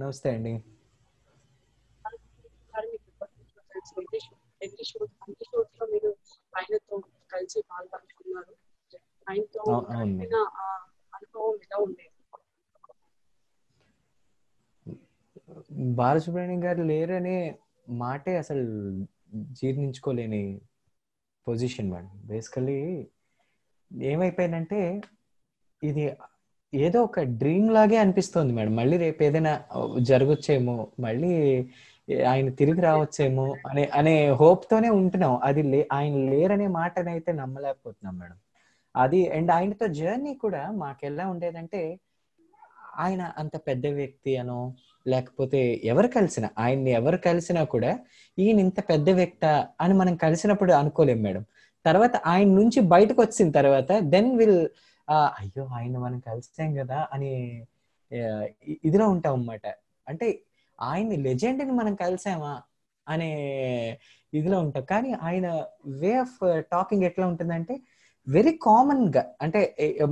నమస్తే అండి బాలసుబ్రహ్మణ్యం గారు లేరనే మాటే అసలు జీర్ణించుకోలేని పొజిషన్ మేడం బేసికలీ ఏమైపోయిందంటే ఇది ఏదో ఒక డ్రీమ్ లాగే అనిపిస్తోంది మేడం మళ్ళీ రేపు ఏదైనా జరగొచ్చేమో మళ్ళీ ఆయన తిరిగి రావచ్చేమో అనే అనే హోప్ తోనే ఉంటున్నాం అది లే ఆయన లేరనే అయితే నమ్మలేకపోతున్నాం మేడం అది అండ్ ఆయనతో జర్నీ కూడా మాకెలా ఉండేదంటే ఆయన అంత పెద్ద వ్యక్తి అనో లేకపోతే ఎవరు కలిసిన ఆయన్ని ఎవరు కలిసినా కూడా ఈయన ఇంత పెద్ద వ్యక్త అని మనం కలిసినప్పుడు అనుకోలేం మేడం తర్వాత ఆయన నుంచి బయటకు వచ్చిన తర్వాత దెన్ విల్ అయ్యో ఆయన మనం కలిసాం కదా అని ఇదిలో ఉంటాం అన్నమాట అంటే ఆయన లెజెండ్ని మనం కలిసామా అనే ఇదిలో ఉంటాం కానీ ఆయన వే ఆఫ్ టాకింగ్ ఎట్లా ఉంటుందంటే వెరీ కామన్ గా అంటే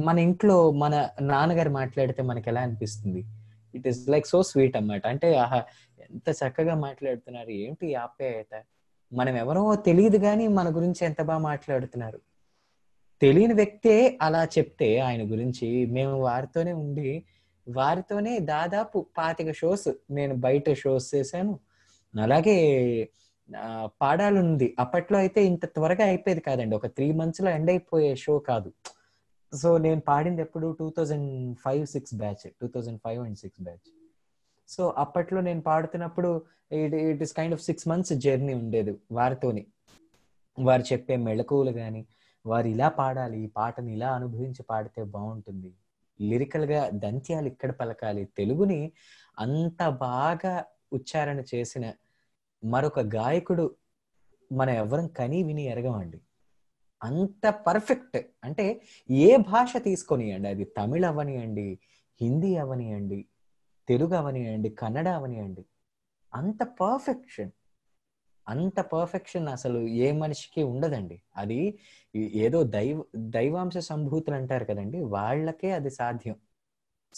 మన ఇంట్లో మన నాన్నగారు మాట్లాడితే మనకి ఎలా అనిపిస్తుంది it is like so sweet అన్నమాట అంటే ఆహా ఎంత చక్కగా మాట్లాడుతున్నారు ఏంటి ఆప్యాయత మనం ఎవరో తెలియదు కానీ మన గురించి ఎంత బాగా మాట్లాడుతున్నారు తెలియని వ్యక్తే అలా చెప్తే ఆయన గురించి మేము వారితోనే ఉండి వారితోనే దాదాపు పాతిక షోస్ నేను బయట షోస్ చేశాను అలాగే పాడాలుంది అప్పట్లో అయితే ఇంత త్వరగా అయిపోయేది కాదండి ఒక త్రీ మంత్స్లో ఎండ్ అయిపోయే షో కాదు సో నేను పాడింది ఎప్పుడు two thousand five six batch two thousand five and six batch so అప్పట్లో నేను పాడుతున్నప్పుడు it it is kind of six months journey ఉండేది వారితోని వారు చెప్పే మెళకువలు కానీ వారు ఇలా పాడాలి ఈ పాటని ఇలా అనుభవించి పాడితే బాగుంటుంది లిరికల్గా దంత్యాలు ఇక్కడ పలకాలి తెలుగుని అంత బాగా ఉచ్చారణ చేసిన మరొక గాయకుడు మన ఎవరం కనీ విని ఎరగమండి అంత పర్ఫెక్ట్ అంటే ఏ భాష తీసుకొనియండి అది తమిళ అవనియండి హిందీ అవనియండి తెలుగు అవనియండి కన్నడ అవనియండి అంత పర్ఫెక్షన్ అంత పర్ఫెక్షన్ అసలు ఏ మనిషికి ఉండదండి అది ఏదో దైవ దైవాంశ సంభూతులు అంటారు కదండి వాళ్ళకే అది సాధ్యం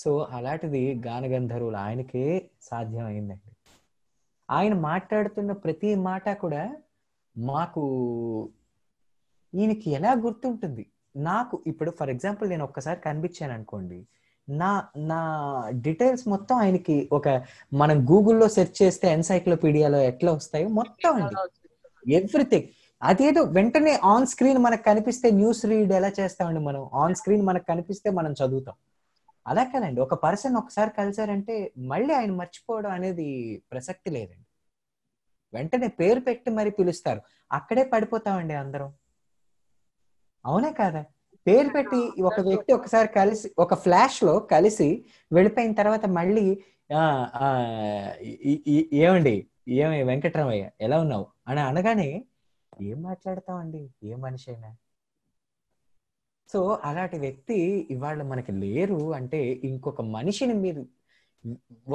సో అలాంటిది గానగంధర్వులు ఆయనకే సాధ్యం అయిందండి ఆయన మాట్లాడుతున్న ప్రతి మాట కూడా మాకు ఈయనకి ఎలా గుర్తుంటుంది నాకు ఇప్పుడు ఫర్ ఎగ్జాంపుల్ నేను ఒక్కసారి కనిపించాను అనుకోండి నా నా డీటెయిల్స్ మొత్తం ఆయనకి ఒక మనం గూగుల్లో సెర్చ్ చేస్తే ఎన్సైక్లోపీడియాలో ఎట్లా వస్తాయో మొత్తం అండి ఎవ్రీథింగ్ అదేదో వెంటనే ఆన్ స్క్రీన్ మనకు కనిపిస్తే న్యూస్ రీడ్ ఎలా చేస్తామండి మనం ఆన్ స్క్రీన్ మనకు కనిపిస్తే మనం చదువుతాం అలా కాదండి ఒక పర్సన్ ఒకసారి కలిసారంటే మళ్ళీ ఆయన మర్చిపోవడం అనేది ప్రసక్తి లేదండి వెంటనే పేరు పెట్టి మరి పిలుస్తారు అక్కడే పడిపోతామండి అందరం అవునా కాదా పేరు పెట్టి ఒక వ్యక్తి ఒకసారి కలిసి ఒక ఫ్లాష్ లో కలిసి వెళ్ళిపోయిన తర్వాత మళ్ళీ ఏమండి ఏమి వెంకటరామయ్య ఎలా ఉన్నావు అని అనగానే ఏం అండి ఏ మనిషి అయినా సో అలాంటి వ్యక్తి ఇవాళ మనకి లేరు అంటే ఇంకొక మనిషిని మీరు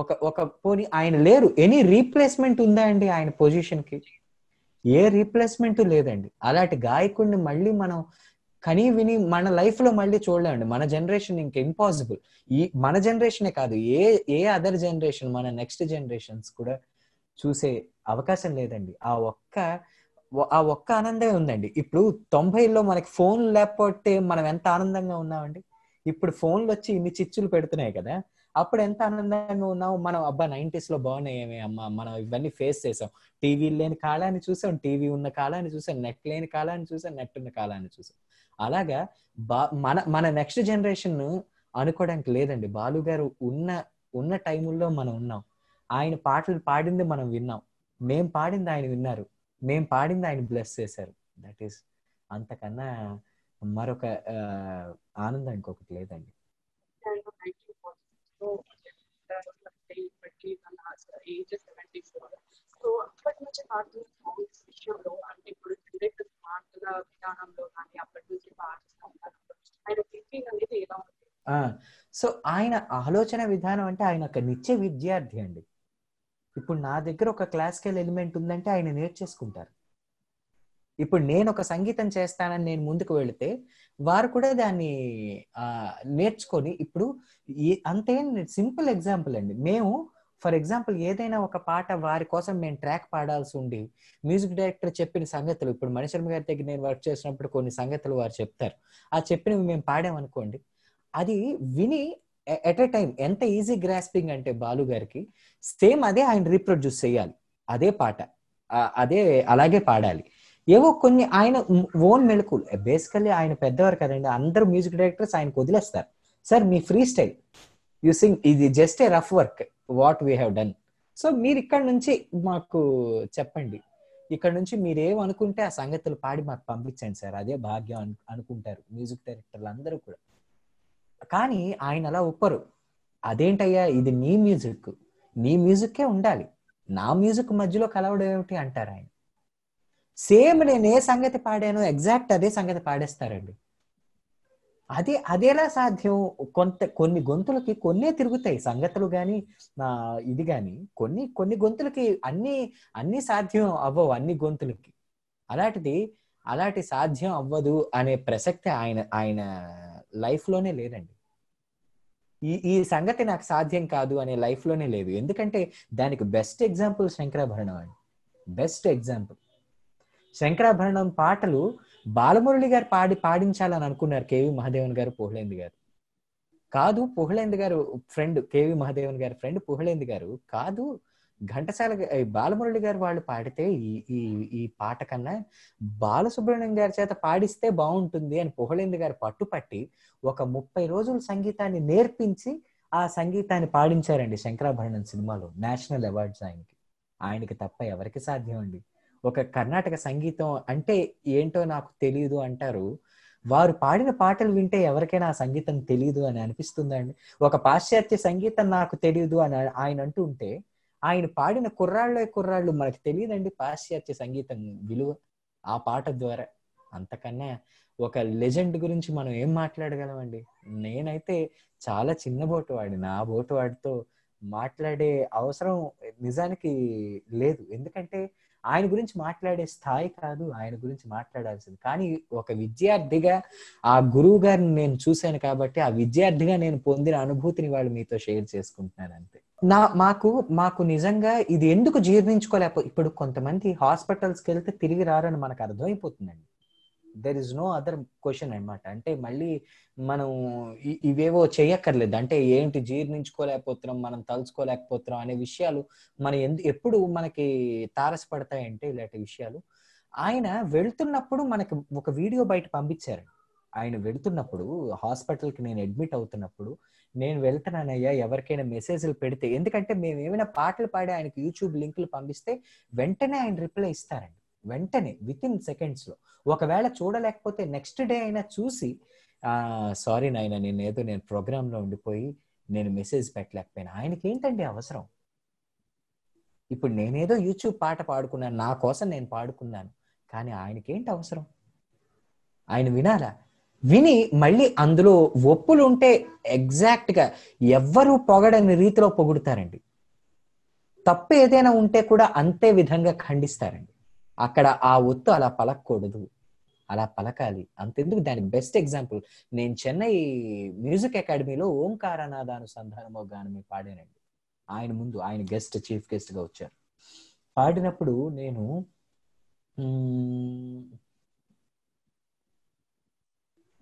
ఒక ఒక పోని ఆయన లేరు ఎనీ రీప్లేస్మెంట్ ఉందా అండి ఆయన పొజిషన్ కి ఏ రీప్లేస్మెంట్ లేదండి అలాంటి గాయకుడిని మళ్ళీ మనం కనీ విని మన లైఫ్ లో మళ్ళీ చూడలేండి మన జనరేషన్ ఇంక ఇంపాసిబుల్ ఈ మన జనరేషనే కాదు ఏ ఏ అదర్ జనరేషన్ మన నెక్స్ట్ జనరేషన్స్ కూడా చూసే అవకాశం లేదండి ఆ ఒక్క ఆ ఒక్క ఆనందమే ఉందండి ఇప్పుడు తొంభైలో మనకి ఫోన్ లేకపోతే మనం ఎంత ఆనందంగా ఉన్నామండి ఇప్పుడు ఫోన్లు వచ్చి ఇన్ని చిచ్చులు పెడుతున్నాయి కదా అప్పుడు ఎంత ఆనందంగా ఉన్నావు మనం అబ్బా నైన్టీస్ లో బాగున్నాయేమే అమ్మ మనం ఇవన్నీ ఫేస్ చేసాం టీవీ లేని కాలాన్ని చూసాం టీవీ ఉన్న కాలాన్ని చూసాం నెట్ లేని కాలాన్ని చూసాం నెట్ ఉన్న కాలాన్ని చూసాం అలాగా బా మన మన నెక్స్ట్ జనరేషన్ అనుకోవడానికి లేదండి బాలు గారు ఉన్న ఉన్న టైముల్లో మనం ఉన్నాం ఆయన పాటలు పాడింది మనం విన్నాం మేం పాడింది ఆయన విన్నారు మేం పాడింది ఆయన బ్లెస్ చేశారు దట్ ఈస్ అంతకన్నా మరొక ఆనందం ఇంకొకటి లేదండి ఏజ్ సెవెంటీ ఫోర్ సో అప్పటి నుంచి పాడుతున్న సాంగ్స్ విషయంలో అంటే ఇప్పుడు డైరెక్ట్ పాటల విధానంలో కానీ అప్పటి నుంచి ఆయన థింకింగ్ అనేది ఎలా సో ఆయన ఆలోచన విధానం అంటే ఆయన ఒక నిత్య విద్యార్థి అండి ఇప్పుడు నా దగ్గర ఒక క్లాసికల్ ఎలిమెంట్ ఉందంటే ఆయన నేర్చేసుకుంటారు ఇప్పుడు నేను ఒక సంగీతం చేస్తానని నేను ముందుకు వెళితే వారు కూడా దాన్ని నేర్చుకొని ఇప్పుడు అంతే సింపుల్ ఎగ్జాంపుల్ అండి మేము ఫర్ ఎగ్జాంపుల్ ఏదైనా ఒక పాట వారి కోసం మేము ట్రాక్ పాడాల్సి ఉండి మ్యూజిక్ డైరెక్టర్ చెప్పిన సంగతులు ఇప్పుడు మణిశర్మ గారి దగ్గర నేను వర్క్ చేసినప్పుడు కొన్ని సంగతులు వారు చెప్తారు ఆ చెప్పినవి మేము పాడామనుకోండి అది విని ఎట్ ఎ టైం ఎంత ఈజీ గ్రాస్పింగ్ అంటే బాలు గారికి సేమ్ అదే ఆయన రీప్రొడ్యూస్ చేయాలి అదే పాట అదే అలాగే పాడాలి ఏవో కొన్ని ఆయన ఓన్ మెళకులు బేసికల్లీ ఆయన పెద్దవారు కదండి అందరు మ్యూజిక్ డైరెక్టర్స్ ఆయనకు వదిలేస్తారు సార్ మీ ఫ్రీ స్టైల్ యూ సింగ్ ఇది just a rough work what we have done so మీరు ఇక్కడ నుంచి మాకు చెప్పండి ఇక్కడ నుంచి మీరు ఏమనుకుంటే ఆ సంగతులు పాడి మాకు పంపించండి సార్ అదే భాగ్యం అనుకుంటారు మ్యూజిక్ డైరెక్టర్లు అందరూ కూడా కానీ ఆయన అలా ఒప్పరు అదేంటయ్యా ఇది నీ మ్యూజిక్ నీ మ్యూజిక్కే ఉండాలి నా మ్యూజిక్ మధ్యలో కలవడం ఏమిటి అంటారు ఆయన సేమ్ నేను ఏ సంగతి పాడానో ఎగ్జాక్ట్ అదే సంగతి పాడేస్తారండి అది అదేలా సాధ్యం కొంత కొన్ని గొంతులకి కొన్నే తిరుగుతాయి సంగతులు కానీ ఇది కానీ కొన్ని కొన్ని గొంతులకి అన్ని అన్ని సాధ్యం అవ్వవు అన్ని గొంతులకి అలాంటిది అలాంటి సాధ్యం అవ్వదు అనే ప్రసక్తి ఆయన ఆయన లైఫ్లోనే లేదండి ఈ ఈ సంగతి నాకు సాధ్యం కాదు అనే లైఫ్లోనే లేదు ఎందుకంటే దానికి బెస్ట్ ఎగ్జాంపుల్ శంకరాభరణం అండి బెస్ట్ ఎగ్జాంపుల్ శంకరాభరణం పాటలు బాలమురళి గారు పాడి పాడించాలని అనుకున్నారు కేవి మహాదేవన్ గారు పోహ్లేంది గారు కాదు పోహ్లేంది గారు ఫ్రెండ్ కేవి మహాదేవన్ గారి ఫ్రెండ్ పోహ్లేంది గారు కాదు ఘంటసాల బాలమురళి గారు వాళ్ళు పాడితే ఈ ఈ ఈ పాట కన్నా బాలసుబ్రహ్మణ్యం గారి చేత పాడిస్తే బాగుంటుంది అని పొహలేంది గారు పట్టుపట్టి ఒక ముప్పై రోజులు సంగీతాన్ని నేర్పించి ఆ సంగీతాన్ని పాడించారండి శంకరాభరణం సినిమాలో నేషనల్ అవార్డ్స్ ఆయనకి ఆయనకి తప్ప ఎవరికి సాధ్యం అండి ఒక కర్ణాటక సంగీతం అంటే ఏంటో నాకు తెలియదు అంటారు వారు పాడిన పాటలు వింటే ఎవరికైనా సంగీతం తెలియదు అని అనిపిస్తుందండి ఒక పాశ్చాత్య సంగీతం నాకు తెలియదు అని ఆయన అంటూ ఉంటే ఆయన పాడిన కుర్రాళ్ళే కుర్రాళ్ళు మనకు తెలియదండి పాశ్చాత్య సంగీతం విలువ ఆ పాట ద్వారా అంతకన్నా ఒక లెజెండ్ గురించి మనం ఏం మాట్లాడగలమండి నేనైతే చాలా చిన్న బోటు వాడి నా బోటు వాడితో మాట్లాడే అవసరం నిజానికి లేదు ఎందుకంటే ఆయన గురించి మాట్లాడే స్థాయి కాదు ఆయన గురించి మాట్లాడాల్సింది కానీ ఒక విద్యార్థిగా ఆ గురువు గారిని నేను చూశాను కాబట్టి ఆ విద్యార్థిగా నేను పొందిన అనుభూతిని వాళ్ళు మీతో షేర్ చేసుకుంటున్నారు అంతే నా మాకు మాకు నిజంగా ఇది ఎందుకు జీర్ణించుకోలేక ఇప్పుడు కొంతమంది హాస్పిటల్స్కి వెళ్తే తిరిగి రారని మనకు అర్థమైపోతుందండి there is no other question అనమాట అంటే మళ్ళీ మనం ఇవేవో చేయక్కర్లేదు అంటే ఏంటి జీర్ణించుకోలేకపోతున్నాం మనం తలుచుకోలేకపోతున్నాం అనే విషయాలు మన ఎందు ఎప్పుడు మనకి తారసపడతాయంటే ఇలాంటి విషయాలు ఆయన వెళ్తున్నప్పుడు మనకి ఒక వీడియో బయట పంపించారు ఆయన వెళుతున్నప్పుడు హాస్పిటల్కి నేను అడ్మిట్ అవుతున్నప్పుడు నేను వెళ్తున్నానయ్యా ఎవరికైనా మెసేజ్లు పెడితే ఎందుకంటే మేము ఏమైనా పాటలు పాడి ఆయనకి యూట్యూబ్ లింకులు పంపిస్తే వెంటనే ఆయన రిప్లై ఇస్తారండి వెంటనే విత్ ఇన్ సెకండ్స్లో ఒకవేళ చూడలేకపోతే నెక్స్ట్ డే అయినా చూసి సారీ నాయన నేను ఏదో నేను ప్రోగ్రాంలో ఉండిపోయి నేను మెసేజ్ పెట్టలేకపోయినా ఆయనకి ఏంటండి అవసరం ఇప్పుడు నేనేదో యూట్యూబ్ పాట పాడుకున్నాను నా కోసం నేను పాడుకున్నాను కానీ ఆయనకేంటి అవసరం ఆయన వినాలా విని మళ్ళీ అందులో ఒప్పులు ఉంటే ఎగ్జాక్ట్గా ఎవ్వరూ పొగడని రీతిలో పొగుడుతారండి తప్పు ఏదైనా ఉంటే కూడా అంతే విధంగా ఖండిస్తారండి అక్కడ ఆ ఒత్తు అలా పలకూడదు అలా పలకాలి అంతెందుకు దానికి బెస్ట్ ఎగ్జాంపుల్ నేను చెన్నై మ్యూజిక్ అకాడమీలో ఓంకారనాథ అనుసంధానమో గానం పాడానండి ఆయన ముందు ఆయన గెస్ట్ చీఫ్ గెస్ట్ గా వచ్చారు పాడినప్పుడు నేను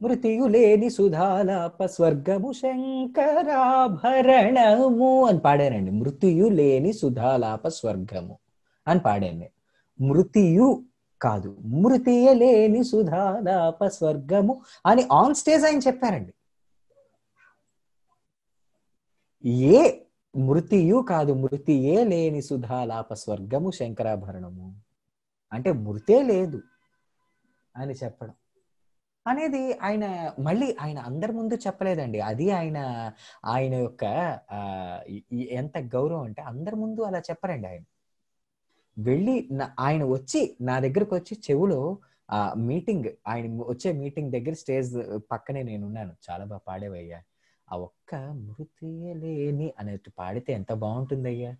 మృతియు లేని సుధాలాప స్వర్గము శంకరాభరణము అని పాడానండి మృతియు లేని సుధాలాప స్వర్గము అని పాడాను మృతియు కాదు మృతియ లేని సుధాదాప స్వర్గము అని ఆన్ స్టేజ్ ఆయన చెప్పారండి ఏ మృతియు కాదు మృతియే లేని సుధాలాప స్వర్గము శంకరాభరణము అంటే మృతే లేదు అని చెప్పడం అనేది ఆయన మళ్ళీ ఆయన అందరి ముందు చెప్పలేదండి అది ఆయన ఆయన యొక్క ఎంత గౌరవం అంటే అందరి ముందు అలా చెప్పరండి ఆయన వెళ్ళి ఆయన వచ్చి నా దగ్గరకు వచ్చి చెవులో ఆ మీటింగ్ ఆయన వచ్చే మీటింగ్ దగ్గర స్టేజ్ పక్కనే నేనున్నాను చాలా బాగా పాడేవయ్యా ఆ ఒక్క మృతియలేని అనేది పాడితే ఎంత బాగుంటుందయ్యా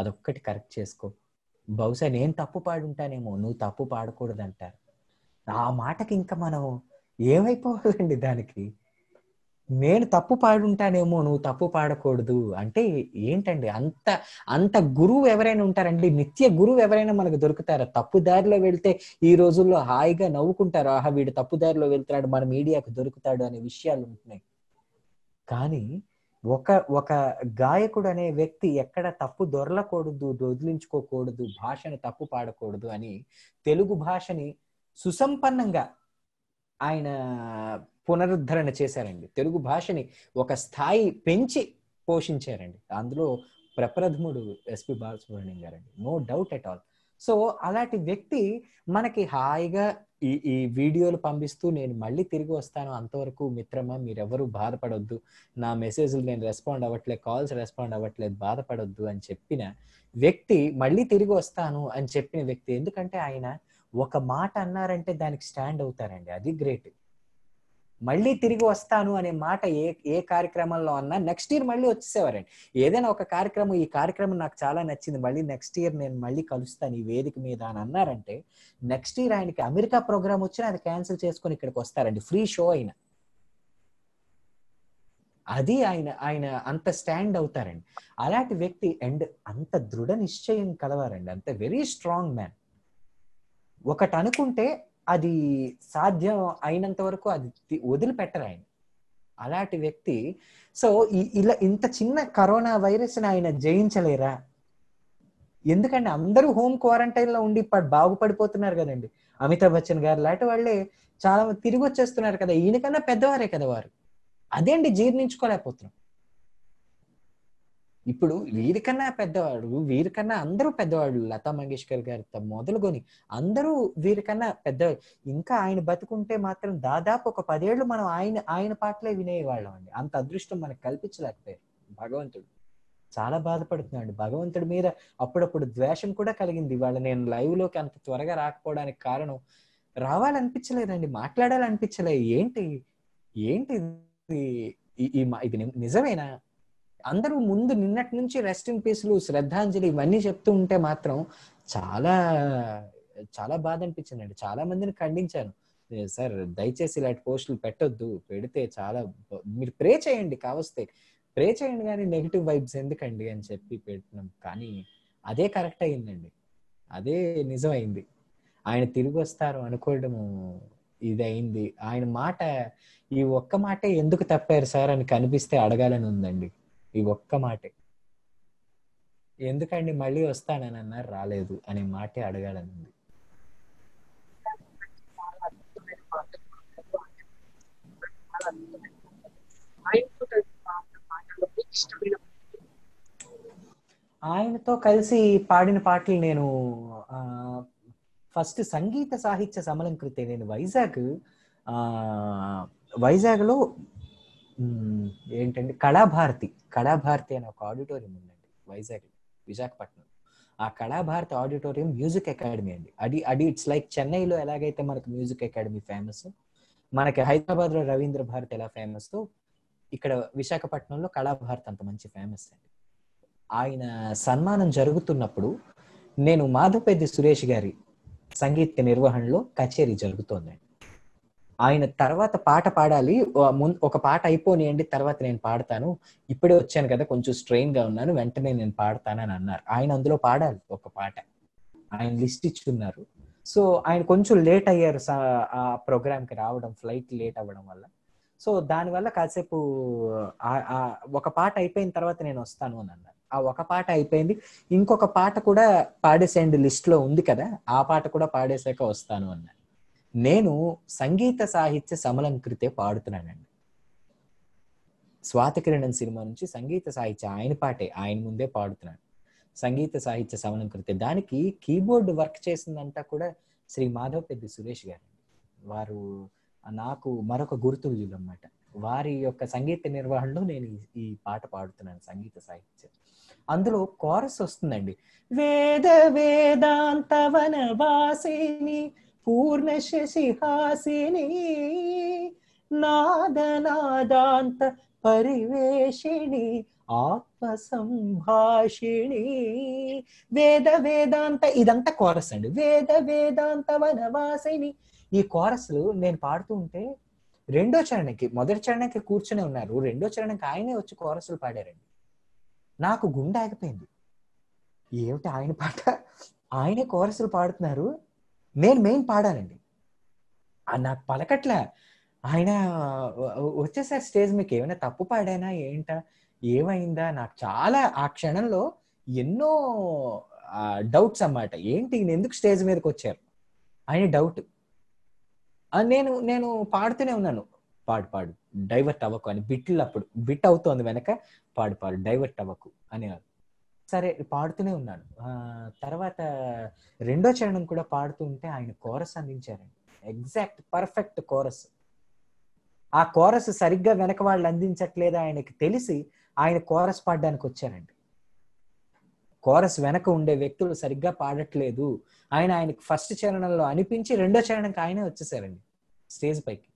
అదొక్కటి కరెక్ట్ చేసుకో బహుశా నేను తప్పు పాడుంటానేమో నువ్వు తప్పు పాడకూడదంటారు ఆ మాటకి ఇంకా మనం ఏమైపోవాలండి దానికి నేను తప్పు పాడుంటానేమో నువ్వు తప్పు పాడకూడదు అంటే ఏంటండి అంత అంత గురువు ఎవరైనా ఉంటారండి నిత్య గురువు ఎవరైనా మనకు దొరుకుతారా తప్పు దారిలో వెళ్తే ఈ రోజుల్లో హాయిగా నవ్వుకుంటారు ఆహా వీడు తప్పు దారిలో వెళ్తున్నాడు మన మీడియాకు దొరుకుతాడు అనే విషయాలు ఉంటున్నాయి కానీ ఒక ఒక గాయకుడు అనే వ్యక్తి ఎక్కడ తప్పు దొరలకూడదు వదిలించుకోకూడదు భాషను తప్పు పాడకూడదు అని తెలుగు భాషని సుసంపన్నంగా ఆయన పునరుద్ధరణ చేశారండి తెలుగు భాషని ఒక స్థాయి పెంచి పోషించారండి అందులో ప్రప్రథముడు ఎస్పి బాలసుబ్రహ్మణ్యం గారండి no doubt at all so అలాంటి వ్యక్తి మనకి హాయిగా ఈ ఈ వీడియోలు పంపిస్తూ నేను మళ్ళీ తిరిగి వస్తాను అంతవరకు మిత్రమా మీరెవరూ బాధపడొద్దు నా మెసేజ్లు నేను రెస్పాండ్ అవ్వట్లేదు కాల్స్ రెస్పాండ్ అవ్వట్లేదు బాధపడొద్దు అని చెప్పిన వ్యక్తి మళ్ళీ తిరిగి వస్తాను అని చెప్పిన వ్యక్తి ఎందుకంటే ఆయన ఒక మాట అన్నారంటే దానికి స్టాండ్ అవుతారండి అది గ్రేట్ మళ్ళీ తిరిగి వస్తాను అనే మాట ఏ ఏ కార్యక్రమంలో అన్నా నెక్స్ట్ ఇయర్ మళ్ళీ వచ్చేసేవారండి ఏదైనా ఒక కార్యక్రమం ఈ కార్యక్రమం నాకు చాలా నచ్చింది మళ్ళీ నెక్స్ట్ ఇయర్ నేను మళ్ళీ కలుస్తాను ఈ వేదిక మీద అని అన్నారంటే నెక్స్ట్ ఇయర్ ఆయనకి అమెరికా ప్రోగ్రామ్ వచ్చినా అది క్యాన్సిల్ చేసుకుని ఇక్కడికి వస్తారండి ఫ్రీ షో అయినా అది ఆయన ఆయన అంత స్టాండ్ అవుతారండి అలాంటి వ్యక్తి అండ్ అంత దృఢ నిశ్చయం కలవారండి అంత వెరీ స్ట్రాంగ్ మ్యాన్ ఒకటి అనుకుంటే అది సాధ్యం అయినంత వరకు అది వదిలిపెట్టరు ఆయన అలాంటి వ్యక్తి సో ఇలా ఇంత చిన్న కరోనా వైరస్ని ఆయన జయించలేరా ఎందుకంటే అందరూ హోమ్ క్వారంటైన్ లో ఉండి బాగుపడిపోతున్నారు కదండి అమితాబ్ బచ్చన్ గారు లాంటి వాళ్ళే చాలా తిరిగి వచ్చేస్తున్నారు కదా ఈయనకన్నా పెద్దవారే కదా వారు అదేంటి జీర్ణించుకోలేకపోతున్నాం ఇప్పుడు వీరికన్నా పెద్దవాడు వీరికన్నా అందరూ పెద్దవాళ్ళు లతా మంగేష్కర్ గారితో మొదలుకొని అందరూ వీరికన్నా పెద్ద ఇంకా ఆయన బతుకుంటే మాత్రం దాదాపు ఒక పదేళ్ళు మనం ఆయన ఆయన పాటలే వినేవాళ్ళం అండి అంత అదృష్టం మనకు కల్పించలేకపోయారు భగవంతుడు చాలా బాధపడుతున్నాడు భగవంతుడి మీద అప్పుడప్పుడు ద్వేషం కూడా కలిగింది వాళ్ళ నేను లైవ్ లోకి అంత త్వరగా రాకపోవడానికి కారణం రావాలనిపించలేదండి మాట్లాడాలనిపించలేదు ఏంటి ఏంటి ఇది నిజమేనా అందరూ ముందు నిన్నటి నుంచి రెస్ట్ ఇన్ పీస్లు శ్రద్ధాంజలి ఇవన్నీ చెప్తూ ఉంటే మాత్రం చాలా చాలా బాధ అనిపించిందండి చాలా మందిని ఖండించాను సార్ దయచేసి ఇలాంటి పోస్టులు పెట్టొద్దు పెడితే చాలా మీరు ప్రే చేయండి కావస్తే ప్రే చేయండి కానీ నెగిటివ్ వైబ్స్ ఎందుకండి అని చెప్పి పెట్టినాం కానీ అదే కరెక్ట్ అయిందండి అదే నిజమైంది ఆయన తిరిగి వస్తారు అనుకోవడము ఇదైంది ఆయన మాట ఈ ఒక్క మాటే ఎందుకు తప్పారు సార్ అని కనిపిస్తే అడగాలని ఉందండి ఈ ఒక్క మాటే ఎందుకండి మళ్ళీ వస్తానని అన్నారు రాలేదు అనే మాటే అడగాలనుంది ఆయనతో కలిసి పాడిన పాటలు నేను ఫస్ట్ సంగీత సాహిత్య సమలం కృతే నేను వైజాగ్ వైజాగ్ లో ఏంటంటే కళాభారతి కళాభారతి అనే ఒక ఆడిటోరియం ఉందండి వైజాగ్ విశాఖపట్నం ఆ కళాభారతి ఆడిటోరియం మ్యూజిక్ అకాడమీ అండి అడి అడి ఇట్స్ లైక్ చెన్నైలో ఎలాగైతే మనకు మ్యూజిక్ అకాడమీ ఫేమస్ మనకి హైదరాబాద్లో రవీంద్ర భారతి ఎలా ఫేమస్ ఇక్కడ విశాఖపట్నంలో కళాభారతి అంత మంచి ఫేమస్ అండి ఆయన సన్మానం జరుగుతున్నప్పుడు నేను మాధవపెద్ది సురేష్ గారి సంగీత నిర్వహణలో కచేరీ జరుగుతోందండి ఆయన తర్వాత పాట పాడాలి ఒక పాట అయిపోనియండి తర్వాత నేను పాడతాను ఇప్పుడే వచ్చాను కదా కొంచెం స్ట్రెయిన్ గా ఉన్నాను వెంటనే నేను పాడతానని అన్నారు ఆయన అందులో పాడాలి ఒక పాట ఆయన లిస్ట్ ఇచ్చున్నారు సో ఆయన కొంచెం లేట్ అయ్యారు ఆ కి రావడం ఫ్లైట్ లేట్ అవ్వడం వల్ల సో దానివల్ల కాసేపు ఒక పాట అయిపోయిన తర్వాత నేను వస్తాను అని అన్నారు ఆ ఒక పాట అయిపోయింది ఇంకొక పాట కూడా పాడేసేయండి లిస్ట్లో ఉంది కదా ఆ పాట కూడా పాడేసాక వస్తాను అన్నారు నేను సంగీత సాహిత్య సమలంకృతే పాడుతున్నానండి స్వాతకిరణం సినిమా నుంచి సంగీత సాహిత్య ఆయన పాటే ఆయన ముందే పాడుతున్నాను సంగీత సాహిత్య సమలంకృతే దానికి కీబోర్డ్ వర్క్ చేసిందంతా కూడా శ్రీ మాధవ్ పెద్ద సురేష్ గారు వారు నాకు మరొక గుర్తులు అన్నమాట వారి యొక్క సంగీత నిర్వహణలో నేను ఈ పాట పాడుతున్నాను సంగీత సాహిత్యం అందులో కోరస్ వస్తుందండి వేద వేదాంత వాసిని నాదనాదాంత పరివేషిణి ఆత్మ సంభాషిణి వేద వేదాంత ఇదంతా కోరస్ అండి వేద వేదాంత వనవాసిని ఈ కోరస్లు నేను పాడుతూ ఉంటే రెండో చరణకి మొదటి చరణకి కూర్చునే ఉన్నారు రెండో చరణకి ఆయనే వచ్చి కోరసులు పాడారండి నాకు గుండె ఆగిపోయింది ఏమిటి ఆయన పాట ఆయనే కోరసులు పాడుతున్నారు నేను మెయిన్ పాడానండి నాకు పలకట్లే ఆయన వచ్చేసారి స్టేజ్ మీకు ఏమైనా తప్పు పాడానా ఏంటా ఏమైందా నాకు చాలా ఆ క్షణంలో ఎన్నో డౌట్స్ అన్నమాట ఏంటి ఎందుకు స్టేజ్ మీదకి వచ్చారు అని డౌట్ నేను నేను పాడుతూనే ఉన్నాను పాడు పాడు డైవర్ట్ అవ్వకు అని బిట్లప్పుడు బిట్ అవుతోంది వెనక పాడు పాడు డైవర్ట్ అవ్వకు అని సరే పాడుతూనే ఉన్నాడు తర్వాత రెండో చరణం కూడా పాడుతూ ఉంటే ఆయన కోరస్ అందించారండి ఎగ్జాక్ట్ పర్ఫెక్ట్ కోరస్ ఆ కోరస్ సరిగ్గా వెనక వాళ్ళు అందించట్లేదు ఆయనకి తెలిసి ఆయన కోరస్ పాడడానికి వచ్చారండి కోరస్ వెనక ఉండే వ్యక్తులు సరిగ్గా పాడట్లేదు ఆయన ఆయనకి ఫస్ట్ చరణంలో అనిపించి రెండో చరణంకి ఆయనే వచ్చేసారండి స్టేజ్ పైకి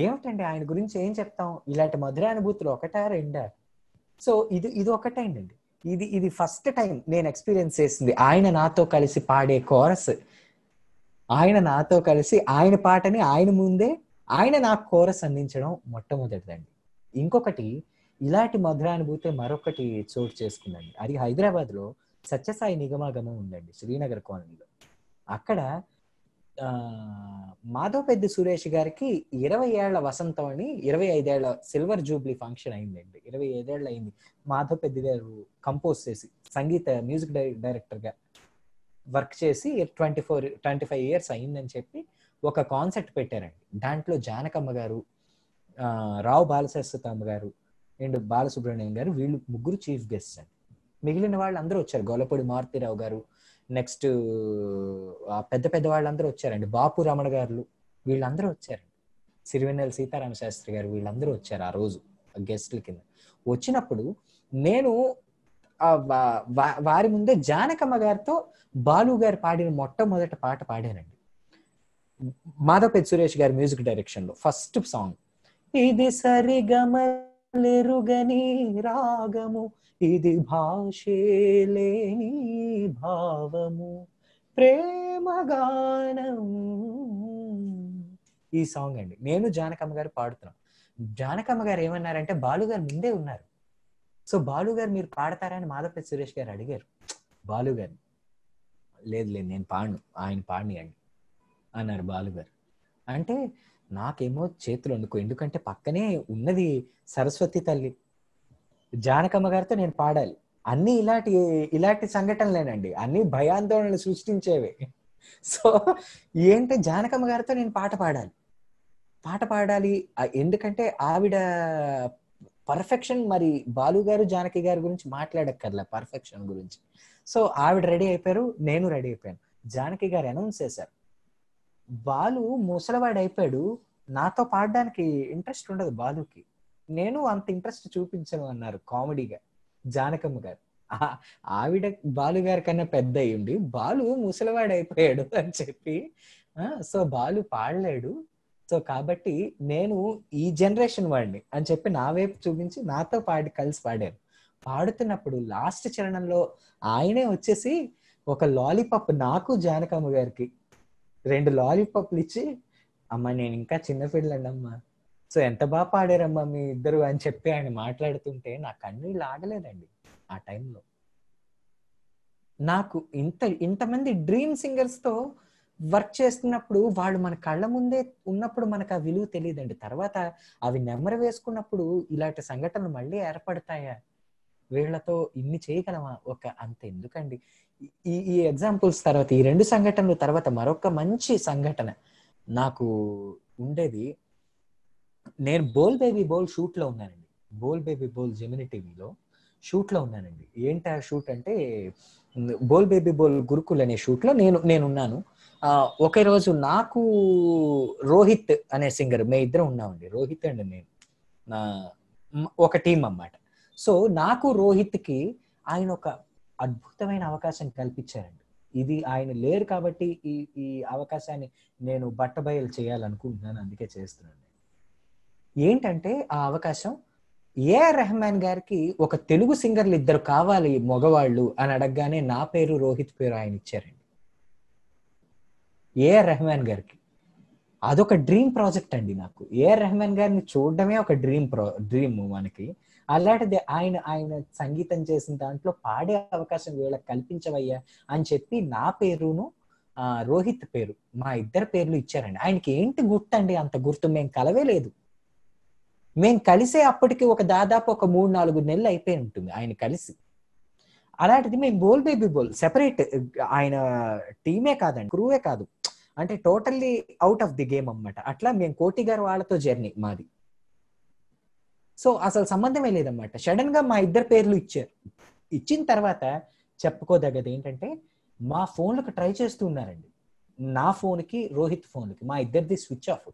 ఏమిటండి ఆయన గురించి ఏం చెప్తాం ఇలాంటి మధుర అనుభూతులు ఒకటా రెండా సో ఇది ఇది ఒకటైందండి ఇది ఇది ఫస్ట్ టైం నేను ఎక్స్పీరియన్స్ చేసింది ఆయన నాతో కలిసి పాడే కోరస్ ఆయన నాతో కలిసి ఆయన పాటని ఆయన ముందే ఆయన నాకు కోరస్ అందించడం మొట్టమొదటిదండి ఇంకొకటి ఇలాంటి మధురానుభూతి మరొకటి చోటు చేసుకుందండి అది హైదరాబాద్లో సత్యసాయి నిగమాగమం ఉందండి శ్రీనగర్ కాలనీలో అక్కడ మాధవ పెద్ద సురేష్ గారికి ఇరవై ఏళ్ల వసంతం అని ఇరవై ఐదేళ్ల సిల్వర్ జూబ్లీ ఫంక్షన్ అయిందండి ఇరవై ఐదేళ్ళు అయింది మాధవ పెద్ది గారు కంపోజ్ చేసి సంగీత మ్యూజిక్ డైరెక్టర్ గా వర్క్ చేసి twenty four twenty five years అయిందని చెప్పి ఒక కాన్సెప్ట్ పెట్టారండి దాంట్లో జానకమ్మ గారు రావు బాలశాశ్వతమ్మ గారు అండ్ బాలసుబ్రహ్మణ్యం గారు వీళ్ళు ముగ్గురు చీఫ్ గెస్ట్ అండి మిగిలిన వాళ్ళు అందరూ వచ్చారు గొల్లపూడి మారుతిరావు గారు నెక్స్ట్ పెద్ద పెద్ద వాళ్ళందరూ వచ్చారండి బాపు రమణ గారు వీళ్ళందరూ వచ్చారు సిరివెన్నెల సీతారామ శాస్త్రి గారు వీళ్ళందరూ వచ్చారు ఆ రోజు గెస్ట్ల కింద వచ్చినప్పుడు నేను వారి ముందే జానకమ్మ గారితో బాలు గారు పాడిన మొట్టమొదట పాట పాడానండి మాధవ్ పెద్ద సురేష్ గారి మ్యూజిక్ డైరెక్షన్ లో ఫస్ట్ సాంగ్ ఇది సరిగమ లేరుగని రాగము ఇది భాషే లేని భావము ప్రేమగానం ఈ సాంగ్ అండి నేను జానకమ్మ గారు పాడుతున్నాను జానకమ్మ గారు ఏమన్నారంటే బాలుగారు ముందే ఉన్నారు సో బాలుగారు మీరు పాడతారని మాధవ సురేష్ గారు అడిగారు బాలుగారు లేదు లేదు నేను పాడు ఆయన పాడినియండి అన్నారు బాలుగారు అంటే నాకేమో చేతులు వండుకో ఎందుకంటే పక్కనే ఉన్నది సరస్వతి తల్లి జానకమ్మ గారితో నేను పాడాలి అన్ని ఇలాంటి ఇలాంటి సంఘటనలేనండి అన్ని భయాందోళనలు సృష్టించేవే సో ఏంటంటే జానకమ్మ గారితో నేను పాట పాడాలి పాట పాడాలి ఎందుకంటే ఆవిడ పర్ఫెక్షన్ మరి బాలు గారు జానకి గారి గురించి మాట్లాడక్కర్లే పర్ఫెక్షన్ గురించి సో ఆవిడ రెడీ అయిపోయారు నేను రెడీ అయిపోయాను జానకి గారు అనౌన్స్ చేశారు బాలు ముసలివాడు అయిపోయాడు నాతో పాడడానికి ఇంట్రెస్ట్ ఉండదు బాలుకి నేను అంత ఇంట్రెస్ట్ చూపించను అన్నారు కామెడీగా జానకమ్మ గారు ఆవిడ బాలు గారి కన్నా పెద్ద అయ్యుండి బాలు ముసలివాడు అయిపోయాడు అని చెప్పి సో బాలు పాడలేడు సో కాబట్టి నేను ఈ జనరేషన్ వాడిని అని చెప్పి నా వైపు చూపించి నాతో పాడి కలిసి పాడాను పాడుతున్నప్పుడు లాస్ట్ చరణంలో ఆయనే వచ్చేసి ఒక లాలీపాప్ నాకు జానకమ్మ గారికి రెండు లాలీపాప్లు ఇచ్చి అమ్మ నేను ఇంకా చిన్న పిల్లండి సో ఎంత బాగా పాడారమ్మా మీ ఇద్దరు అని చెప్పి ఆయన మాట్లాడుతుంటే నా కన్నీళ్ళు లాగలేదండి ఆ టైంలో నాకు ఇంత ఇంతమంది డ్రీమ్ తో వర్క్ చేస్తున్నప్పుడు వాళ్ళు మన కళ్ళ ముందే ఉన్నప్పుడు మనకు ఆ విలువ తెలియదండి తర్వాత అవి నెమ్మర వేసుకున్నప్పుడు ఇలాంటి సంఘటనలు మళ్ళీ ఏర్పడతాయా వీళ్లతో ఇన్ని చేయగలమా ఒక అంత ఎందుకండి ఈ ఈ ఎగ్జాంపుల్స్ తర్వాత ఈ రెండు సంఘటనలు తర్వాత మరొక మంచి సంఘటన నాకు ఉండేది నేను బోల్ బేబీ బోల్ షూట్లో ఉన్నానండి బోల్ బేబీ బోల్ జెమిని టీవీలో షూట్లో ఉన్నానండి ఏంటి ఆ షూట్ అంటే బోల్ బేబీ బోల్ గురుకుల్ అనే షూట్లో నేను నేనున్నాను ఒకే రోజు నాకు రోహిత్ అనే సింగర్ మే ఇద్దరు ఉన్నామండి రోహిత్ అండ్ నేను నా ఒక టీం అన్నమాట సో నాకు రోహిత్కి ఆయన ఒక అద్భుతమైన అవకాశం కల్పించారండి ఇది ఆయన లేరు కాబట్టి ఈ ఈ అవకాశాన్ని నేను బట్టబయలు చేయాలనుకుంటున్నాను అందుకే చేస్తున్నాను ఏంటంటే ఆ అవకాశం ఏఆర్ రెహమాన్ గారికి ఒక తెలుగు సింగర్లు ఇద్దరు కావాలి మగవాళ్ళు అని అడగగానే నా పేరు రోహిత్ పేరు ఆయన ఇచ్చారండి ఏఆర్ రెహమాన్ గారికి అదొక డ్రీమ్ ప్రాజెక్ట్ అండి నాకు ఏఆర్ రెహమాన్ గారిని చూడడమే ఒక డ్రీమ్ ప్రో డ్రీమ్ మనకి అలాంటిది ఆయన ఆయన సంగీతం చేసిన దాంట్లో పాడే అవకాశం వీళ్ళకి కల్పించవయ్యా అని చెప్పి నా పేరును రోహిత్ పేరు మా ఇద్దరు పేర్లు ఇచ్చారండి ఆయనకి ఏంటి గుర్తండి అంత గుర్తు మేము కలవే లేదు మేము కలిసే అప్పటికి ఒక దాదాపు ఒక మూడు నాలుగు నెలలు అయిపోయి ఉంటుంది ఆయన కలిసి అలాంటిది మేము బోల్ బేబీ బోల్ సెపరేట్ ఆయన టీమే కాదండి క్రూవే కాదు అంటే totally out of the game అనమాట అట్లా మేము కోటి గారు వాళ్ళతో జర్నీ మాది సో అసలు సంబంధమే లేదన్నమాట సడన్ గా మా ఇద్దరు పేర్లు ఇచ్చారు ఇచ్చిన తర్వాత చెప్పుకోదగ్గది ఏంటంటే మా ఫోన్లకు ట్రై చేస్తూ ఉన్నారండి నా ఫోన్కి రోహిత్ ఫోన్కి మా ఇద్దరిది స్విచ్ ఆఫ్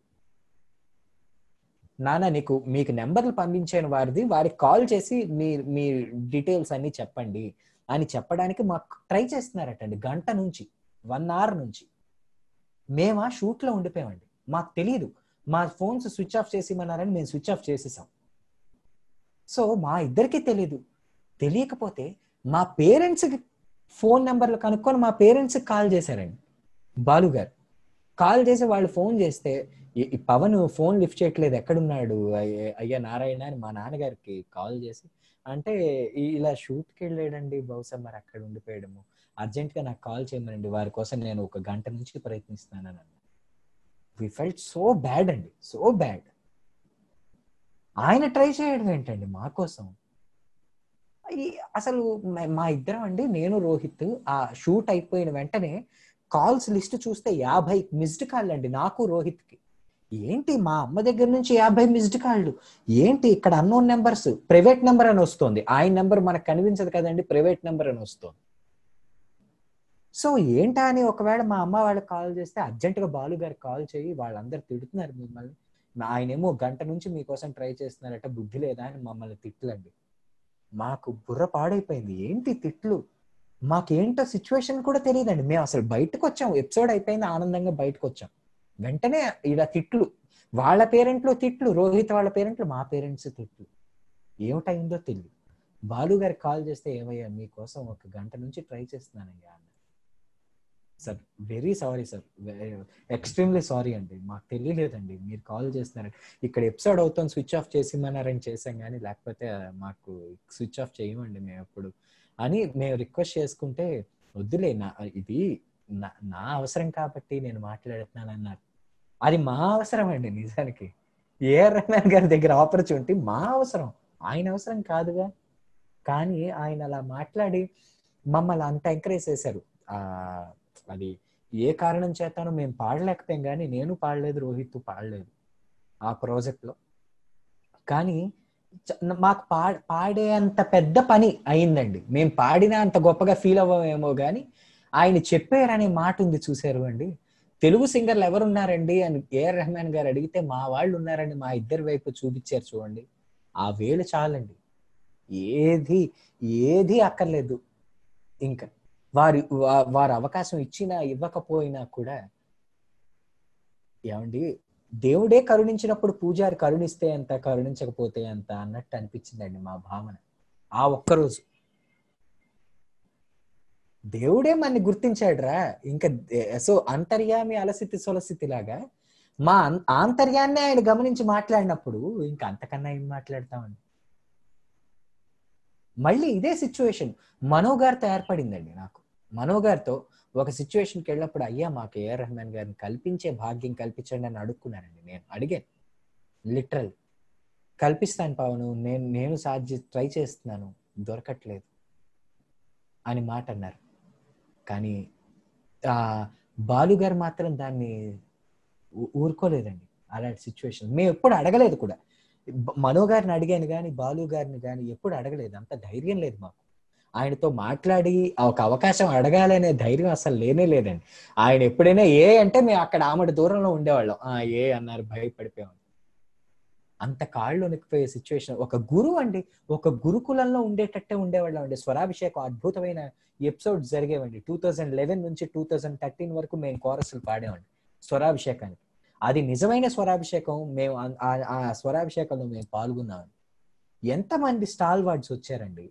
నానా నీకు మీకు నెంబర్లు పంపించిన వారిది వారికి కాల్ చేసి మీ మీ డీటెయిల్స్ అన్ని చెప్పండి అని చెప్పడానికి మాకు ట్రై అండి గంట నుంచి వన్ అవర్ నుంచి మేము ఆ షూట్లో ఉండిపోయామండి మాకు తెలియదు మా ఫోన్స్ స్విచ్ ఆఫ్ చేసి మన్నారని మేము స్విచ్ ఆఫ్ చేసేసాం సో మా ఇద్దరికి తెలీదు తెలియకపోతే మా పేరెంట్స్కి ఫోన్ నెంబర్లు కనుక్కొని మా పేరెంట్స్కి కాల్ చేశారండి బాలు గారు కాల్ చేసి వాళ్ళు ఫోన్ చేస్తే పవన్ ఫోన్ లిఫ్ట్ చేయట్లేదు ఎక్కడున్నాడు అయ్యా నారాయణ అని మా నాన్నగారికి కాల్ చేసి అంటే ఇలా షూట్కి వెళ్ళాడండి బహుశా మరి అక్కడ ఉండిపోయాడము అర్జెంట్గా నాకు కాల్ చేయమనండి వారి కోసం నేను ఒక గంట నుంచి ప్రయత్నిస్తున్నాను వి ఫెల్ట్ సో బ్యాడ్ అండి సో బ్యాడ్ ఆయన ట్రై చేయడం ఏంటండి మా కోసం అసలు మా ఇద్దరం అండి నేను రోహిత్ ఆ షూట్ అయిపోయిన వెంటనే కాల్స్ లిస్ట్ చూస్తే యాభై మిస్డ్ కాల్ అండి నాకు కి ఏంటి మా అమ్మ దగ్గర నుంచి యాభై మిస్డ్ కాళ్ళు ఏంటి ఇక్కడ అన్నోన్ నెంబర్స్ ప్రైవేట్ నెంబర్ అని వస్తుంది ఆయన నెంబర్ మనకు కనిపించదు కదండి ప్రైవేట్ నెంబర్ అని వస్తుంది సో ఏంటా అని ఒకవేళ మా అమ్మ వాళ్ళు కాల్ చేస్తే అర్జెంటుగా బాలు గారు కాల్ చేయి వాళ్ళందరూ తిడుతున్నారు మిమ్మల్ని ఆయనేమో గంట నుంచి మీకోసం ట్రై చేస్తున్నారట బుద్ధి లేదా అని మమ్మల్ని తిట్లండి మాకు బుర్ర పాడైపోయింది ఏంటి తిట్లు మాకేంటో సిచ్యువేషన్ కూడా తెలియదండి మేము అసలు బయటకు వచ్చాం ఎపిసోడ్ అయిపోయింది ఆనందంగా బయటకు వచ్చాం వెంటనే ఇలా తిట్లు వాళ్ళ పేరెంట్లు తిట్లు రోహిత్ వాళ్ళ పేరెంట్లు మా పేరెంట్స్ తిట్లు ఏమిటైందో తెలియదు బాలు గారికి కాల్ చేస్తే ఏమయ్యా మీకోసం ఒక గంట నుంచి ట్రై చేస్తున్నానయ్యా అన్న sir very sorry sir extremely sorry అండి మాకు తెలియలేదండి మీరు కాల్ చేస్తున్నారు ఇక్కడ ఎపిసోడ్ అవుతాం స్విచ్ ఆఫ్ చేసిమన్నారని చేసాం కానీ లేకపోతే మాకు స్విచ్ ఆఫ్ చేయమండి మేము ఎప్పుడు అని మేము రిక్వెస్ట్ చేసుకుంటే వద్దులే నా ఇది నా అవసరం కాబట్టి నేను మాట్లాడుతున్నాను అన్నారు అది మా అవసరం అండి నిజానికి ఏ రహమాన్ గారి దగ్గర ఆపర్చునిటీ మా అవసరం ఆయన అవసరం కాదుగా కానీ ఆయన అలా మాట్లాడి మమ్మల్ని అంత ఎంకరేజ్ చేశారు అది ఏ కారణం చేతనో మేము పాడలేకపోయాం కానీ నేను పాడలేదు రోహిత్ పాడలేదు ఆ ప్రాజెక్ట్లో కానీ మాకు పా పాడే అంత పెద్ద పని అయిందండి మేము పాడినా అంత గొప్పగా ఫీల్ అవ్వమేమో కానీ ఆయన చెప్పారనే మాట ఉంది చూసారు అండి తెలుగు సింగర్లు ఎవరున్నారండి అని ఏఆర్ రెహమాన్ గారు అడిగితే మా వాళ్ళు ఉన్నారండి మా ఇద్దరి వైపు చూపించారు చూడండి ఆ వేలు చాలండి ఏది ఏది అక్కర్లేదు ఇంకా వారి వారు అవకాశం ఇచ్చినా ఇవ్వకపోయినా కూడా ఏమండి దేవుడే కరుణించినప్పుడు పూజారి కరుణిస్తే ఎంత కరుణించకపోతే ఎంత అన్నట్టు అనిపించిందండి మా భావన ఆ ఒక్కరోజు దేవుడే మన గుర్తించాడురా ఇంకా సో అంతర్యామి అలసితి సొలసితి లాగా మా ఆంతర్యాన్ని ఆయన గమనించి మాట్లాడినప్పుడు ఇంకా అంతకన్నా ఏం మాట్లాడతామండి మళ్ళీ ఇదే సిచ్యువేషన్ మనోగారితో ఏర్పడిందండి నాకు మనోగారితో గారితో ఒక సిచ్యువేషన్కి వెళ్ళినప్పుడు అయ్యా మాకు ఏఆర్ రెహమాన్ గారిని కల్పించే భాగ్యం కల్పించండి అని అడుక్కున్నానండి నేను అడిగాను లిటరల్ కల్పిస్తాను పవను నేను నేను సాధ్య ట్రై చేస్తున్నాను దొరకట్లేదు అని మాట అన్నారు కానీ బాలు గారు మాత్రం దాన్ని ఊరుకోలేదండి అలాంటి సిచ్యువేషన్ మేము ఎప్పుడు అడగలేదు కూడా మనో గారిని అడిగాను కానీ బాలు గారిని కానీ ఎప్పుడు అడగలేదు అంత ధైర్యం లేదు మాకు ఆయనతో మాట్లాడి ఒక అవకాశం అడగాలనే ధైర్యం అసలు లేనే లేదండి ఆయన ఎప్పుడైనా ఏ అంటే మేము అక్కడ ఆమెడు దూరంలో ఉండేవాళ్ళం ఆ ఏ అన్నారు భయపడిపోయాం అంత కాళ్ళు నొక్కిపోయే సిచ్యువేషన్ ఒక గురువు అండి ఒక గురుకులంలో ఉండేటట్టే ఉండేవాళ్ళం అండి స్వరాభిషేకం అద్భుతమైన ఎపిసోడ్స్ జరిగేవండి టూ థౌజండ్ లెవెన్ నుంచి టూ థౌజండ్ థర్టీన్ వరకు మేము కోరసులు పాడేవండి స్వరాభిషేకానికి అది నిజమైన స్వరాభిషేకం మేము ఆ స్వరాభిషేకంలో మేము పాల్గొన్నామండి ఎంతమంది స్టాల్ వార్డ్స్ వచ్చారండి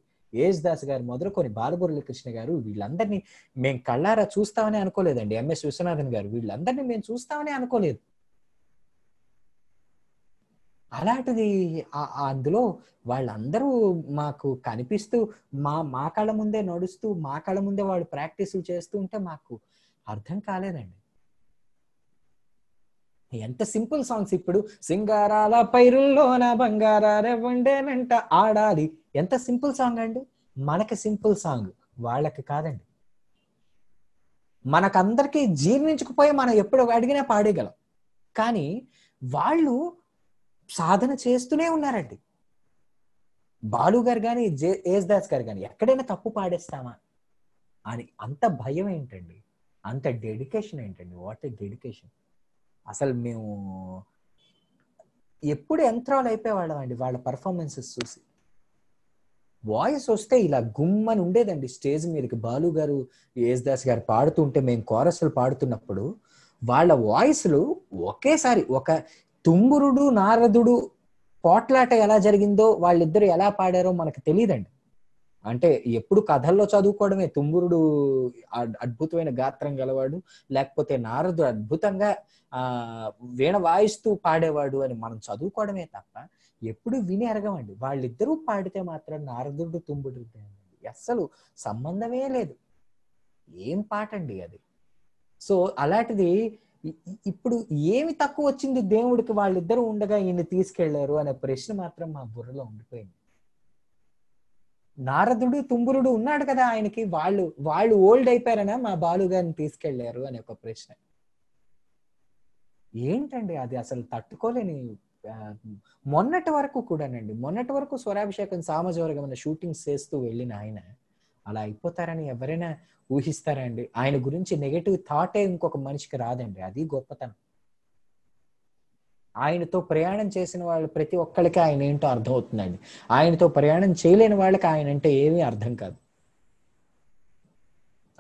దాస్ గారు మొదలుకొని బాలమురళీ కృష్ణ గారు వీళ్ళందరినీ మేము కళ్ళారా చూస్తామని అనుకోలేదండి ఎంఎస్ విశ్వనాథన్ గారు వీళ్ళందరినీ మేము చూస్తామని అనుకోలేదు అలాంటిది అందులో వాళ్ళందరూ మాకు కనిపిస్తూ మా మా కళ్ళ ముందే నడుస్తూ మా కళ్ళ ముందే వాళ్ళు ప్రాక్టీసులు చేస్తూ ఉంటే మాకు అర్థం కాలేదండి ఎంత సింపుల్ సాంగ్స్ ఇప్పుడు సింగారాల పైరుల్లోన బంగారారెవ్వండేనంట ఆడాలి ఎంత సింపుల్ సాంగ్ అండి మనకి సింపుల్ సాంగ్ వాళ్ళకి కాదండి మనకందరికీ జీర్ణించుకుపోయి మనం ఎప్పుడు అడిగినా పాడేయగలం కానీ వాళ్ళు సాధన చేస్తూనే ఉన్నారండి బాలు గారు కానీ జే ఏజ్ దాస్ గారు కానీ ఎక్కడైనా తప్పు పాడేస్తామా అని అంత భయం ఏంటండి అంత డెడికేషన్ ఏంటండి వాట్ ఏ డెడికేషన్ అసలు మేము ఎప్పుడు అయిపోయే వాళ్ళం అండి వాళ్ళ పర్ఫార్మెన్సెస్ చూసి వాయిస్ వస్తే ఇలా గుమ్మని ఉండేదండి స్టేజ్ మీదకి బాలు గారు యేసుదాస్ గారు పాడుతుంటే మేము కోరస్లు పాడుతున్నప్పుడు వాళ్ళ వాయిస్లు ఒకేసారి ఒక తుంగురుడు నారదుడు పోట్లాట ఎలా జరిగిందో వాళ్ళిద్దరు ఎలా పాడారో మనకు తెలియదండి అంటే ఎప్పుడు కథల్లో చదువుకోవడమే తుమ్మురుడు అద్భుతమైన గాత్రం గలవాడు లేకపోతే నారదుడు అద్భుతంగా ఆ వీణ వాయిస్తూ పాడేవాడు అని మనం చదువుకోవడమే తప్ప ఎప్పుడు విని ఎరగమండి వాళ్ళిద్దరూ పాడితే మాత్రం నారదుడు తుమ్ముడు అస్సలు సంబంధమే లేదు ఏం పాట అండి అది సో అలాంటిది ఇప్పుడు ఏమి తక్కువ వచ్చింది దేవుడికి వాళ్ళిద్దరూ ఉండగా ఈయన్ని తీసుకెళ్లారు అనే ప్రశ్న మాత్రం మా బుర్రలో ఉండిపోయింది నారదుడు తుంబురుడు ఉన్నాడు కదా ఆయనకి వాళ్ళు వాళ్ళు ఓల్డ్ అయిపోయారనా మా బాలు గారిని తీసుకెళ్లారు అనే ఒక ప్రశ్న ఏంటండి అది అసలు తట్టుకోలేని మొన్నటి వరకు కూడానండి మొన్నటి వరకు స్వరాభిషేకం సామజవర్గమైన షూటింగ్స్ చేస్తూ వెళ్ళిన ఆయన అలా అయిపోతారని ఎవరైనా ఊహిస్తారా అండి ఆయన గురించి నెగటివ్ థాటే ఇంకొక మనిషికి రాదండి అది గొప్పతనం ఆయనతో ప్రయాణం చేసిన వాళ్ళు ప్రతి ఒక్కరికి ఆయన ఏంటో అర్థం అవుతుందండి ఆయనతో ప్రయాణం చేయలేని వాళ్ళకి ఆయన అంటే ఏమీ అర్థం కాదు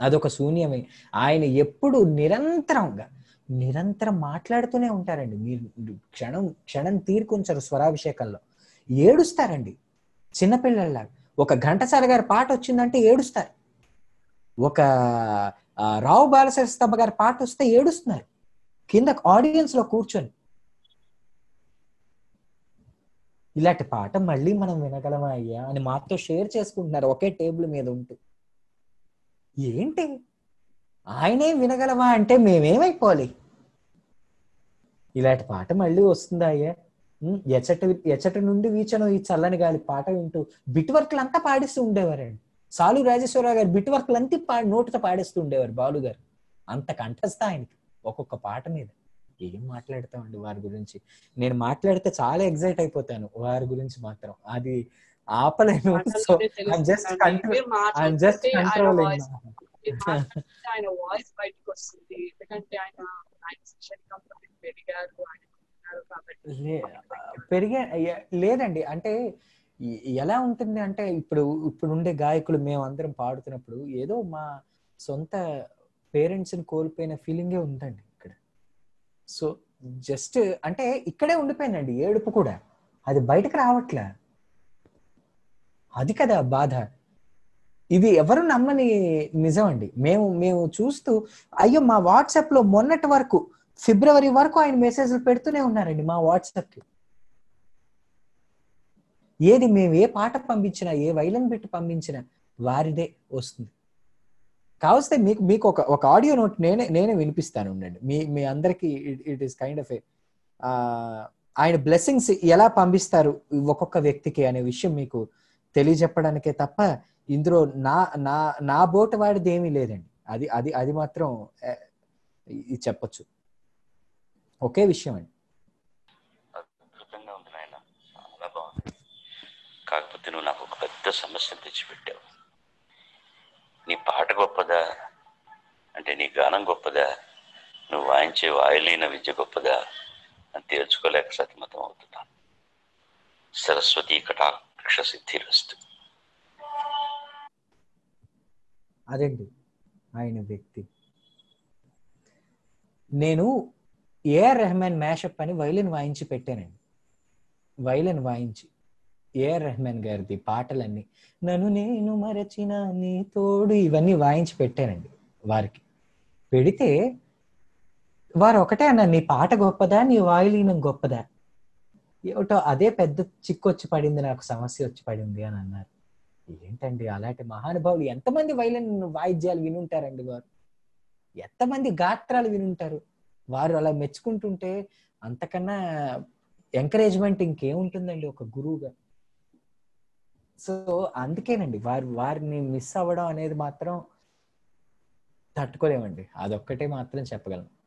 అదొక శూన్యమే ఆయన ఎప్పుడు నిరంతరంగా నిరంతరం మాట్లాడుతూనే ఉంటారండి మీరు క్షణం క్షణం తీరుకుంటారు స్వరాభిషేకంలో ఏడుస్తారండి చిన్నపిల్లల్లా ఒక ఘంటసాల గారి పాట వచ్చిందంటే ఏడుస్తారు ఒక రావు స్తంభ గారి పాట వస్తే ఏడుస్తున్నారు కింద ఆడియన్స్ లో కూర్చొని ఇలాంటి పాట మళ్ళీ మనం వినగలమా అయ్యా అని మాతో షేర్ చేసుకుంటున్నారు ఒకే టేబుల్ మీద ఉంటూ ఏంటి ఆయనే వినగలమా అంటే మేమేమైపోవాలి ఇలాంటి పాట మళ్ళీ వస్తుందా అయ్యా ఎచ్చట ఎచ్చట నుండి వీచను ఈ చల్లని గాలి పాట వింటూ బిట్ వర్క్లు అంతా పాడిస్తూ ఉండేవారండి సాలు రాజేశ్వరరావు గారు బిట్ వర్క్లు అంతా నోటితో పాడిస్తూ ఉండేవారు బాలు గారు అంత కంఠస్థ ఆయనకి ఒక్కొక్క పాట మీద ఏం మాట్లాడతామండి వారి గురించి నేను మాట్లాడితే చాలా ఎగ్జైట్ అయిపోతాను వారి గురించి మాత్రం అది ఆపలేను so just just control voice పెరిగే లేదండి అంటే ఎలా ఉంటుంది అంటే ఇప్పుడు ఇప్పుడు ఉండే గాయకులు మేము అందరం పాడుతున్నప్పుడు ఏదో మా సొంత ని కోల్పోయిన ఫీలింగే ఉందండి సో జస్ట్ అంటే ఇక్కడే ఉండిపోయిందండి ఏడుపు కూడా అది బయటకు రావట్లే అది కదా బాధ ఇది ఎవరు నమ్మని నిజం అండి మేము మేము చూస్తూ అయ్యో మా వాట్సాప్ లో మొన్నటి వరకు ఫిబ్రవరి వరకు ఆయన మెసేజ్లు పెడుతూనే ఉన్నారండి మా వాట్సాప్కి ఏది మేము ఏ పాట పంపించినా ఏ వైలెన్ పెట్టి పంపించినా వారిదే వస్తుంది కావస్తే మీకు మీకు ఒక ఒక ఆడియో నోట్ నేనే నేనే వినిపిస్తాను ఉండండి మీ మీ అందరికి it is kind of a ఆయన బ్లెస్సింగ్స్ ఎలా పంపిస్తారు ఒక్కొక్క వ్యక్తికి అనే విషయం మీకు తెలియజెప్పడానికే తప్ప ఇందులో నా నా నా బోట వాడిది ఏమీ లేదండి అది అది అది మాత్రం చెప్పచ్చు ఒకే విషయం అండి కాకపోతే నువ్వు నాకు ఒక పెద్ద సమస్యను తెచ్చిపెట్టావు నీ పాట గొప్పదా అంటే నీ గానం గొప్పదా నువ్వు వాయించే వాయులీన విద్య గొప్పదా అని తేల్చుకోలేక సతమతం అవుతున్నాను సరస్వతి కటాక్ష సిద్ధిరస్తు అదండి ఆయన వ్యక్తి నేను ఏఆర్ రెహమాన్ మ్యాషప్ అని వైలిన్ వాయించి పెట్టానండి వైలిన్ వాయించి ఏఆర్ రెహమాన్ గారిది పాటలన్నీ నన్ను నేను మరచిన నీ తోడు ఇవన్నీ వాయించి పెట్టానండి వారికి పెడితే వారు ఒకటే అన్న నీ పాట గొప్పదా నీ వాయులీనం గొప్పదా ఏమిటో అదే పెద్ద చిక్కు వచ్చి పడింది నాకు సమస్య వచ్చి పడింది అని అన్నారు ఏంటండి అలాంటి మహానుభావులు ఎంతమంది వైలిన్ వాయిద్యాలు వినుంటారండి వారు ఎంతమంది గాత్రాలు వినుంటారు వారు అలా మెచ్చుకుంటుంటే అంతకన్నా ఎంకరేజ్మెంట్ ఇంకేముంటుందండి ఒక గురువుగా సో అందుకేనండి వారు వారిని మిస్ అవ్వడం అనేది మాత్రం తట్టుకోలేమండి అదొక్కటే మాత్రం చెప్పగలను